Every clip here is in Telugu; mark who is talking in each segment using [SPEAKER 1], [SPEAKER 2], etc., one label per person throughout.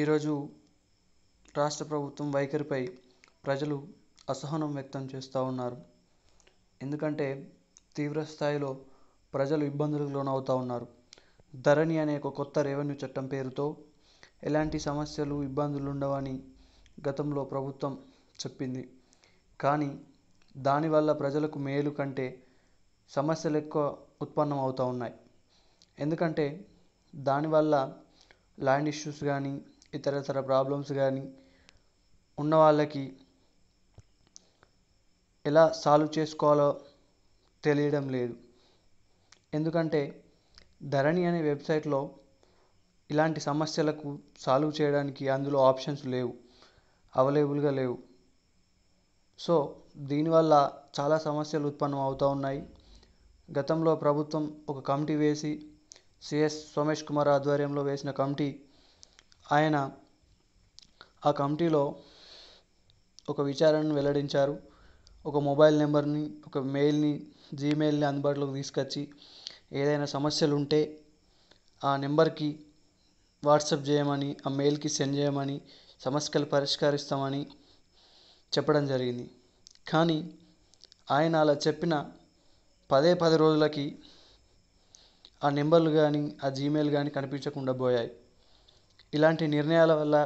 [SPEAKER 1] ఈరోజు రాష్ట్ర ప్రభుత్వం వైఖరిపై ప్రజలు అసహనం వ్యక్తం చేస్తూ ఉన్నారు ఎందుకంటే తీవ్రస్థాయిలో ప్రజలు ఇబ్బందులకు లోనవుతూ ఉన్నారు ధరణి అనే ఒక కొత్త రెవెన్యూ చట్టం పేరుతో ఎలాంటి సమస్యలు ఇబ్బందులు ఉండవని గతంలో ప్రభుత్వం చెప్పింది కానీ దానివల్ల ప్రజలకు మేలు కంటే సమస్యలు ఎక్కువ ఉత్పన్నం అవుతూ ఉన్నాయి ఎందుకంటే దానివల్ల ల్యాండ్ ఇష్యూస్ కానీ ఇతర ఇతర ప్రాబ్లమ్స్ కానీ ఉన్న వాళ్ళకి ఎలా సాల్వ్ చేసుకోవాలో తెలియడం లేదు ఎందుకంటే ధరణి అనే వెబ్సైట్లో ఇలాంటి సమస్యలకు సాల్వ్ చేయడానికి అందులో ఆప్షన్స్ లేవు అవైలబుల్గా లేవు సో దీనివల్ల చాలా సమస్యలు ఉత్పన్నం అవుతూ ఉన్నాయి గతంలో ప్రభుత్వం ఒక కమిటీ వేసి సిఎస్ సోమేష్ కుమార్ ఆధ్వర్యంలో వేసిన కమిటీ ఆయన ఆ కమిటీలో ఒక విచారణను వెల్లడించారు ఒక మొబైల్ నెంబర్ని ఒక మెయిల్ని జీమెయిల్ని అందుబాటులోకి తీసుకొచ్చి ఏదైనా సమస్యలు ఉంటే ఆ నెంబర్కి వాట్సప్ చేయమని ఆ మెయిల్కి సెండ్ చేయమని సమస్యలు పరిష్కరిస్తామని చెప్పడం జరిగింది కానీ ఆయన అలా చెప్పిన పదే పది రోజులకి ఆ నెంబర్లు కానీ ఆ జీమెయిల్ కానీ కనిపించకుండా పోయాయి ఇలాంటి నిర్ణయాల వల్ల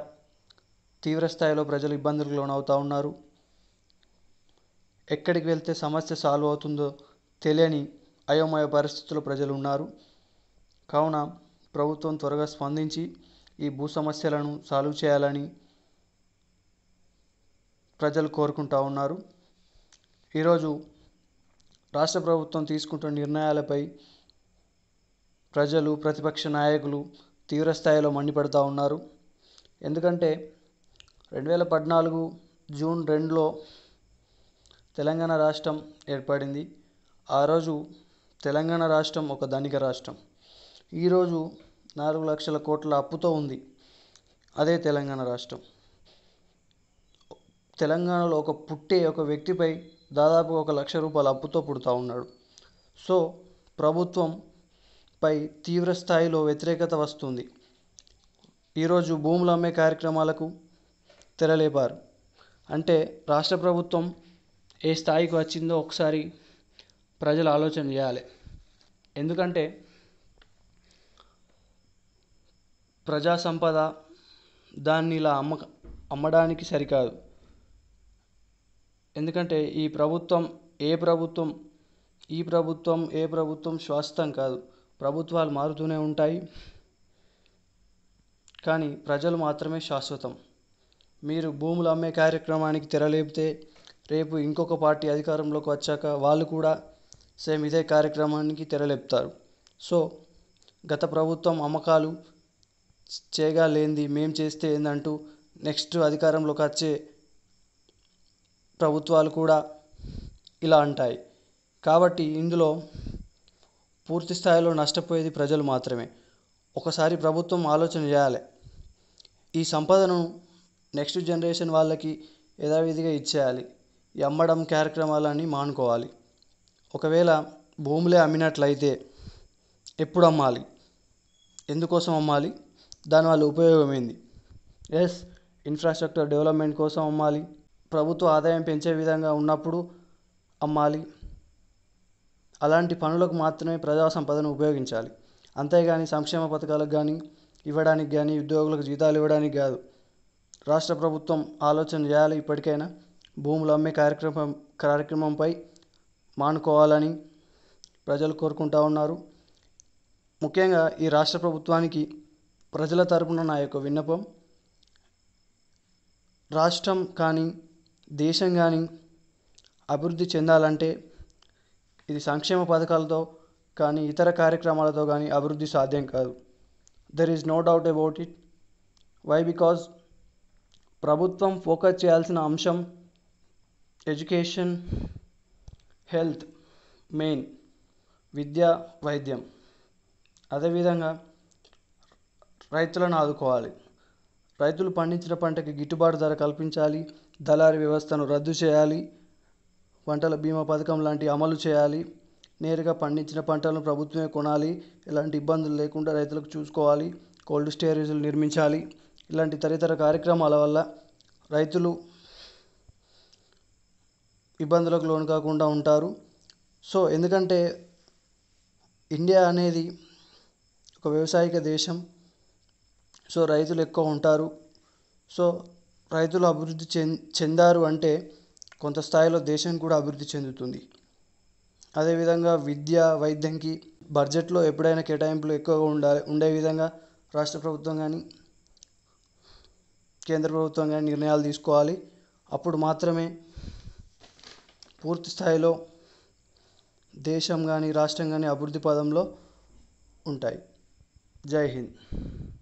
[SPEAKER 1] తీవ్రస్థాయిలో ప్రజలు ఇబ్బందులకు లోనవుతూ ఉన్నారు ఎక్కడికి వెళ్తే సమస్య సాల్వ్ అవుతుందో తెలియని అయోమయ పరిస్థితుల్లో ప్రజలు ఉన్నారు కావున ప్రభుత్వం త్వరగా స్పందించి ఈ భూ సమస్యలను సాల్వ్ చేయాలని ప్రజలు కోరుకుంటా ఉన్నారు ఈరోజు రాష్ట్ర ప్రభుత్వం తీసుకుంటున్న నిర్ణయాలపై ప్రజలు ప్రతిపక్ష నాయకులు తీవ్రస్థాయిలో మండిపడుతూ ఉన్నారు ఎందుకంటే రెండు వేల పద్నాలుగు జూన్ రెండులో తెలంగాణ రాష్ట్రం ఏర్పడింది ఆ రోజు తెలంగాణ రాష్ట్రం ఒక ధనిక రాష్ట్రం ఈరోజు నాలుగు లక్షల కోట్ల అప్పుతో ఉంది అదే తెలంగాణ రాష్ట్రం తెలంగాణలో ఒక పుట్టే ఒక వ్యక్తిపై దాదాపు ఒక లక్ష రూపాయల అప్పుతో పుడతా ఉన్నాడు సో ప్రభుత్వం పై తీవ్రస్థాయిలో వ్యతిరేకత వస్తుంది ఈరోజు భూములు అమ్మే కార్యక్రమాలకు తెరలేపారు అంటే రాష్ట్ర ప్రభుత్వం ఏ స్థాయికి వచ్చిందో ఒకసారి ప్రజలు ఆలోచన చేయాలి ఎందుకంటే ప్రజా సంపద దాన్ని ఇలా అమ్మ అమ్మడానికి సరికాదు ఎందుకంటే ఈ ప్రభుత్వం ఏ ప్రభుత్వం ఈ ప్రభుత్వం ఏ ప్రభుత్వం శాశ్వతం కాదు ప్రభుత్వాలు మారుతూనే ఉంటాయి కానీ ప్రజలు మాత్రమే శాశ్వతం మీరు భూములు అమ్మే కార్యక్రమానికి తెరలేపితే రేపు ఇంకొక పార్టీ అధికారంలోకి వచ్చాక వాళ్ళు కూడా సేమ్ ఇదే కార్యక్రమానికి తెరలేపుతారు సో గత ప్రభుత్వం అమ్మకాలు చేయగా లేని మేం చేస్తే ఏందంటూ నెక్స్ట్ అధికారంలోకి వచ్చే ప్రభుత్వాలు కూడా ఇలా అంటాయి కాబట్టి ఇందులో పూర్తి స్థాయిలో నష్టపోయేది ప్రజలు మాత్రమే ఒకసారి ప్రభుత్వం ఆలోచన చేయాలి ఈ సంపదను నెక్స్ట్ జనరేషన్ వాళ్ళకి యథావిధిగా ఇచ్చేయాలి ఈ అమ్మడం కార్యక్రమాలన్నీ మానుకోవాలి ఒకవేళ భూములే అమ్మినట్లయితే ఎప్పుడు అమ్మాలి ఎందుకోసం అమ్మాలి దానివల్ల ఉపయోగం ఏంది ఎస్ ఇన్ఫ్రాస్ట్రక్చర్ డెవలప్మెంట్ కోసం అమ్మాలి ప్రభుత్వ ఆదాయం పెంచే విధంగా ఉన్నప్పుడు అమ్మాలి అలాంటి పనులకు మాత్రమే ప్రజా సంపదను ఉపయోగించాలి అంతేగాని సంక్షేమ పథకాలకు కానీ ఇవ్వడానికి కానీ ఉద్యోగులకు జీతాలు ఇవ్వడానికి కాదు రాష్ట్ర ప్రభుత్వం ఆలోచన చేయాలి ఇప్పటికైనా భూములు అమ్మే కార్యక్రమం కార్యక్రమంపై మానుకోవాలని ప్రజలు కోరుకుంటా ఉన్నారు ముఖ్యంగా ఈ రాష్ట్ర ప్రభుత్వానికి ప్రజల తరపున నా యొక్క విన్నపం రాష్ట్రం కానీ దేశం కానీ అభివృద్ధి చెందాలంటే ఇది సంక్షేమ పథకాలతో కానీ ఇతర కార్యక్రమాలతో కానీ అభివృద్ధి సాధ్యం కాదు there is no doubt about it why because ప్రభుత్వం ఫోకస్ చేయాల్సిన అంశం ఎడ్యుకేషన్ హెల్త్ మెయిన్ విద్య వైద్యం అదేవిధంగా రైతులను ఆదుకోవాలి రైతులు పండించిన పంటకి గిట్టుబాటు ధర కల్పించాలి దళారీ వ్యవస్థను రద్దు చేయాలి పంటల బీమా పథకం లాంటి అమలు చేయాలి నేరుగా పండించిన పంటలను ప్రభుత్వమే కొనాలి ఎలాంటి ఇబ్బందులు లేకుండా రైతులకు చూసుకోవాలి కోల్డ్ స్టోరేజ్లు నిర్మించాలి ఇలాంటి తదితర కార్యక్రమాల వల్ల రైతులు ఇబ్బందులకు లోను కాకుండా ఉంటారు సో ఎందుకంటే ఇండియా అనేది ఒక వ్యవసాయక దేశం సో రైతులు ఎక్కువ ఉంటారు సో రైతులు అభివృద్ధి చెందారు అంటే కొంత స్థాయిలో దేశం కూడా అభివృద్ధి చెందుతుంది అదేవిధంగా విద్య వైద్యంకి బడ్జెట్లో ఎప్పుడైనా కేటాయింపులు ఎక్కువగా ఉండాలి ఉండే విధంగా రాష్ట్ర ప్రభుత్వం కానీ కేంద్ర ప్రభుత్వం కానీ నిర్ణయాలు తీసుకోవాలి అప్పుడు మాత్రమే పూర్తి స్థాయిలో దేశం కానీ రాష్ట్రం కానీ అభివృద్ధి పదంలో ఉంటాయి జై హింద్